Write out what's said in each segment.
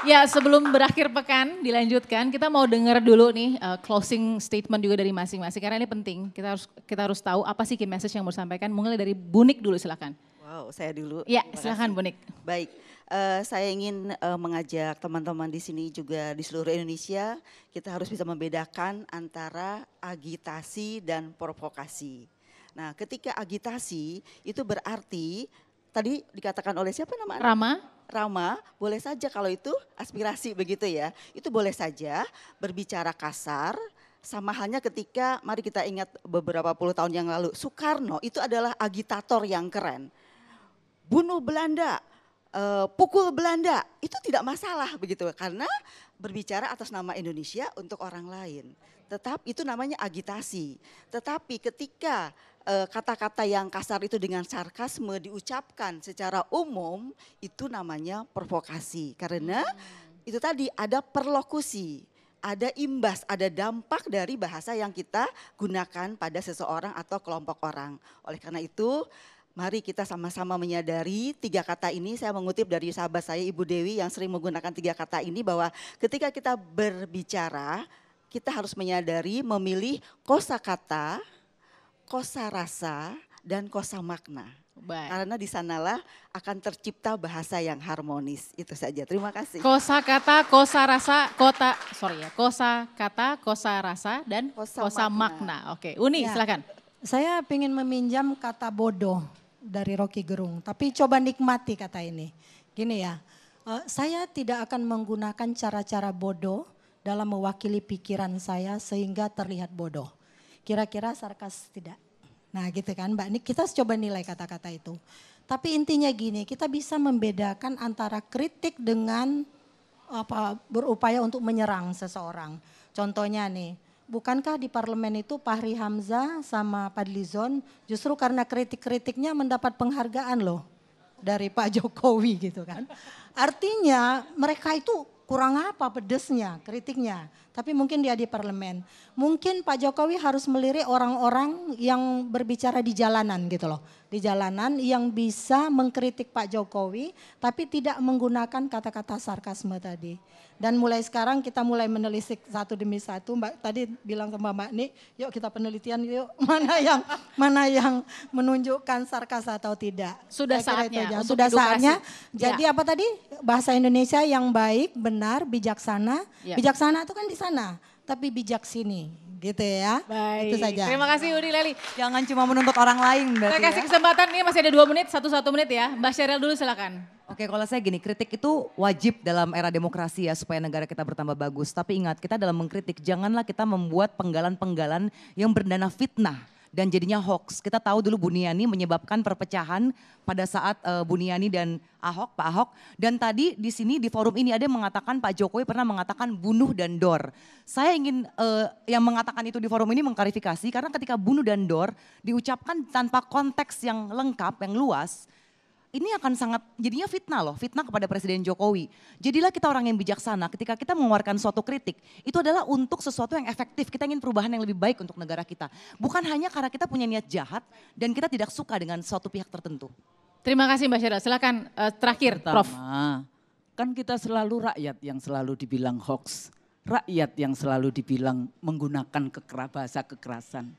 Ya sebelum berakhir pekan dilanjutkan kita mau dengar dulu nih uh, closing statement juga dari masing-masing karena ini penting kita harus kita harus tahu apa sih key message yang mau disampaikan mulai dari Bunik dulu silakan. Wow saya dulu. Ya silakan Bunik. Baik uh, saya ingin uh, mengajak teman-teman di sini juga di seluruh Indonesia kita harus bisa membedakan antara agitasi dan provokasi. Nah ketika agitasi itu berarti tadi dikatakan oleh siapa nama? Rama. Rama, boleh saja kalau itu aspirasi begitu ya. Itu boleh saja berbicara kasar, sama halnya ketika mari kita ingat beberapa puluh tahun yang lalu Soekarno itu adalah agitator yang keren. Bunuh Belanda, eh, pukul Belanda itu tidak masalah begitu karena berbicara atas nama Indonesia untuk orang lain. Tetap itu namanya agitasi. Tetapi ketika Eh, kata-kata yang kasar itu dengan sarkasme diucapkan secara umum itu namanya provokasi karena hmm. itu tadi ada perlokusi ada imbas, ada dampak dari bahasa yang kita gunakan pada seseorang atau kelompok orang. Oleh karena itu, mari kita sama-sama menyadari tiga kata ini. Saya mengutip dari sahabat saya Ibu Dewi yang sering menggunakan tiga kata ini bahwa ketika kita berbicara, kita harus menyadari memilih kosakata kosa rasa dan kosa makna. Baik. Karena di sanalah akan tercipta bahasa yang harmonis. Itu saja. Terima kasih. Kosa kata, kosa rasa, kota, sorry ya, kosa kata, kosa rasa dan kosa, kosa makna. makna. Oke, Uni ya. silakan. Saya ingin meminjam kata bodoh dari Rocky Gerung, tapi coba nikmati kata ini. Gini ya, eh, saya tidak akan menggunakan cara-cara bodoh dalam mewakili pikiran saya sehingga terlihat bodoh. Kira-kira sarkas tidak? Nah gitu kan Mbak Nik, kita coba nilai kata-kata itu. Tapi intinya gini, kita bisa membedakan antara kritik dengan apa berupaya untuk menyerang seseorang. Contohnya nih, bukankah di parlemen itu Pahri Hamzah sama Padlizon justru karena kritik-kritiknya mendapat penghargaan loh dari Pak Jokowi gitu kan. Artinya mereka itu kurang apa pedesnya kritiknya tapi mungkin dia di parlemen. Mungkin Pak Jokowi harus melirik orang-orang yang berbicara di jalanan gitu loh. Di jalanan yang bisa mengkritik Pak Jokowi tapi tidak menggunakan kata-kata sarkasme tadi. Dan mulai sekarang kita mulai menelisik satu demi satu. Mbak tadi bilang ke Mbak nih yuk kita penelitian yuk mana yang mana yang menunjukkan sarkas atau tidak. Sudah saatnya. Itu aja. Sudah edukasi. saatnya. Ya. Jadi ya. apa tadi bahasa Indonesia yang baik, benar, bijaksana. Ya. Bijaksana itu kan di sana, tapi bijak sini. Gitu ya. Baik. Itu saja. Terima kasih Uri Leli. Jangan cuma menuntut orang lain berarti Saya kasih ya. kesempatan, ini masih ada dua menit, satu-satu menit ya. Mbak Sheryl dulu silakan. Oke kalau saya gini, kritik itu wajib dalam era demokrasi ya supaya negara kita bertambah bagus. Tapi ingat kita dalam mengkritik janganlah kita membuat penggalan-penggalan yang berdana fitnah dan jadinya hoax. Kita tahu dulu Buniani menyebabkan perpecahan pada saat uh, eh, Buniani dan Ahok, Pak Ahok. Dan tadi di sini di forum ini ada yang mengatakan Pak Jokowi pernah mengatakan bunuh dan dor. Saya ingin uh, yang mengatakan itu di forum ini mengklarifikasi karena ketika bunuh dan dor diucapkan tanpa konteks yang lengkap, yang luas, ini akan sangat jadinya fitnah loh, fitnah kepada Presiden Jokowi. Jadilah kita orang yang bijaksana ketika kita mengeluarkan suatu kritik. Itu adalah untuk sesuatu yang efektif. Kita ingin perubahan yang lebih baik untuk negara kita. Bukan hanya karena kita punya niat jahat dan kita tidak suka dengan suatu pihak tertentu. Terima kasih Mbak Syara. Silakan uh, terakhir Pertama, Prof. Kan kita selalu rakyat yang selalu dibilang hoax. Rakyat yang selalu dibilang menggunakan kekerabasa kekerasan.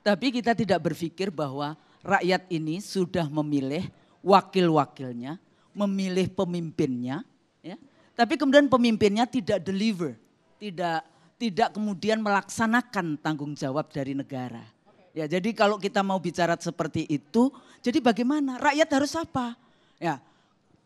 Tapi kita tidak berpikir bahwa rakyat ini sudah memilih wakil-wakilnya, memilih pemimpinnya, ya. Tapi kemudian pemimpinnya tidak deliver, tidak tidak kemudian melaksanakan tanggung jawab dari negara. Ya, jadi kalau kita mau bicara seperti itu, jadi bagaimana? Rakyat harus apa? Ya.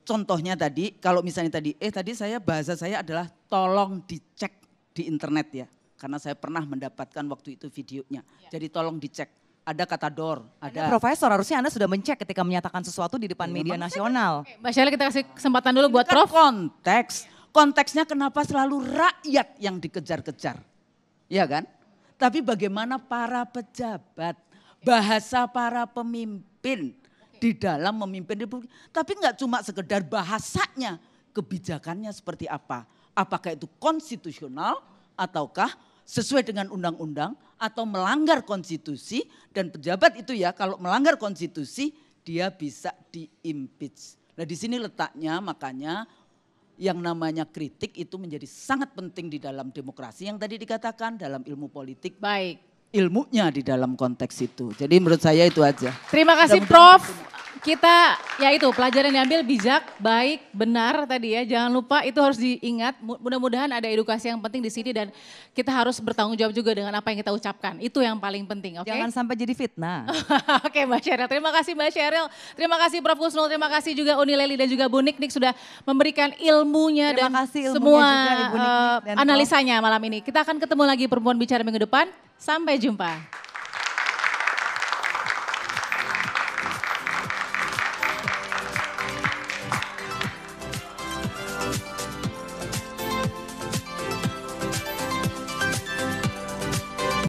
Contohnya tadi, kalau misalnya tadi, eh tadi saya bahasa saya adalah tolong dicek di internet ya, karena saya pernah mendapatkan waktu itu videonya. Ya. Jadi tolong dicek ada kata door, ada. profesor, harusnya Anda sudah mencek ketika menyatakan sesuatu di depan iya, media nasional. Kan, Mbak Shelly kita kasih kesempatan dulu buat kan Prof. Konteks, konteksnya kenapa selalu rakyat yang dikejar-kejar, ya kan? Tapi bagaimana para pejabat, bahasa para pemimpin di dalam memimpin republik. Tapi nggak cuma sekedar bahasanya, kebijakannya seperti apa. Apakah itu konstitusional ataukah sesuai dengan undang-undang atau melanggar konstitusi dan pejabat itu ya kalau melanggar konstitusi dia bisa diimpeach. Nah di sini letaknya makanya yang namanya kritik itu menjadi sangat penting di dalam demokrasi yang tadi dikatakan dalam ilmu politik. Baik. Ilmunya di dalam konteks itu. Jadi menurut saya itu aja. Terima kasih Prof kita ya itu pelajaran diambil bijak, baik, benar tadi ya. Jangan lupa itu harus diingat. Mudah-mudahan ada edukasi yang penting di sini dan kita harus bertanggung jawab juga dengan apa yang kita ucapkan. Itu yang paling penting, oke? Okay? Jangan sampai jadi fitnah. oke, okay, Mbak Cheryl. Terima kasih Mbak Cheryl. Terima kasih Prof Kusnul, terima kasih juga Unileli dan juga Bu Nik sudah memberikan ilmunya terima dan kasih ilmunya semua juga, ya, -Nik dan eh, analisanya malam ini. Kita akan ketemu lagi perempuan bicara minggu depan. Sampai jumpa.